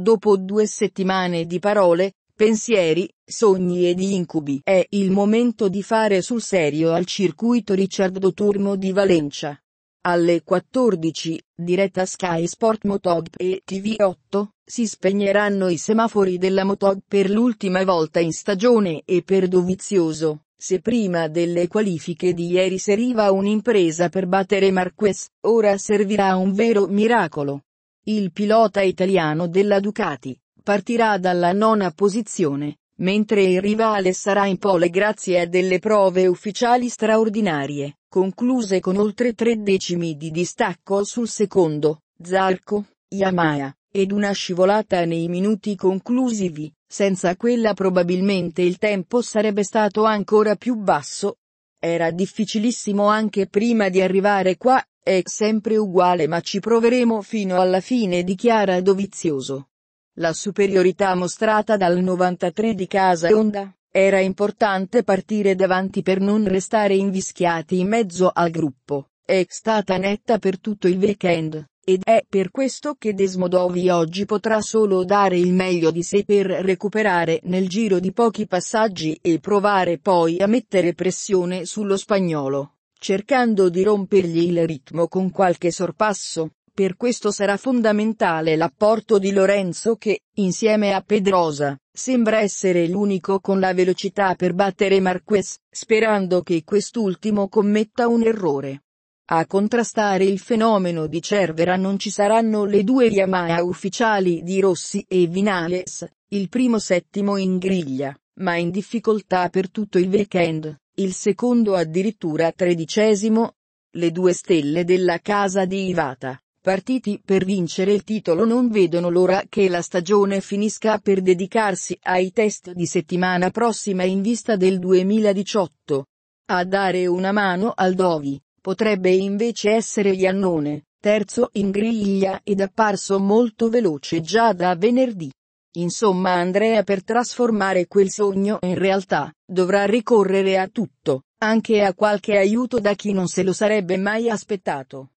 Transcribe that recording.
dopo due settimane di parole, pensieri, sogni ed incubi. È il momento di fare sul serio al circuito Ricciardo Turmo di Valencia. Alle 14, diretta Sky Sport Motog e TV8, si spegneranno i semafori della Motog per l'ultima volta in stagione e per Dovizioso. Se prima delle qualifiche di ieri serviva un'impresa per battere Marquez, ora servirà un vero miracolo. Il pilota italiano della Ducati partirà dalla nona posizione, mentre il rivale sarà in pole grazie a delle prove ufficiali straordinarie, concluse con oltre tre decimi di distacco sul secondo, Zarco, Yamaha, ed una scivolata nei minuti conclusivi, senza quella probabilmente il tempo sarebbe stato ancora più basso. Era difficilissimo anche prima di arrivare qua, è sempre uguale ma ci proveremo fino alla fine dichiara Dovizioso. La superiorità mostrata dal 93 di casa Honda, era importante partire davanti per non restare invischiati in mezzo al gruppo, è stata netta per tutto il weekend, ed è per questo che Desmodovi oggi potrà solo dare il meglio di sé per recuperare nel giro di pochi passaggi e provare poi a mettere pressione sullo spagnolo cercando di rompergli il ritmo con qualche sorpasso. Per questo sarà fondamentale l'apporto di Lorenzo che, insieme a Pedrosa, sembra essere l'unico con la velocità per battere Marquez, sperando che quest'ultimo commetta un errore. A contrastare il fenomeno di Cervera non ci saranno le due Yamaha ufficiali di Rossi e Vinales, il primo settimo in griglia, ma in difficoltà per tutto il weekend il secondo addirittura tredicesimo, le due stelle della casa di Ivata, partiti per vincere il titolo non vedono l'ora che la stagione finisca per dedicarsi ai test di settimana prossima in vista del 2018. A dare una mano al Dovi, potrebbe invece essere Iannone, terzo in griglia ed apparso molto veloce già da venerdì. Insomma Andrea per trasformare quel sogno in realtà, dovrà ricorrere a tutto, anche a qualche aiuto da chi non se lo sarebbe mai aspettato.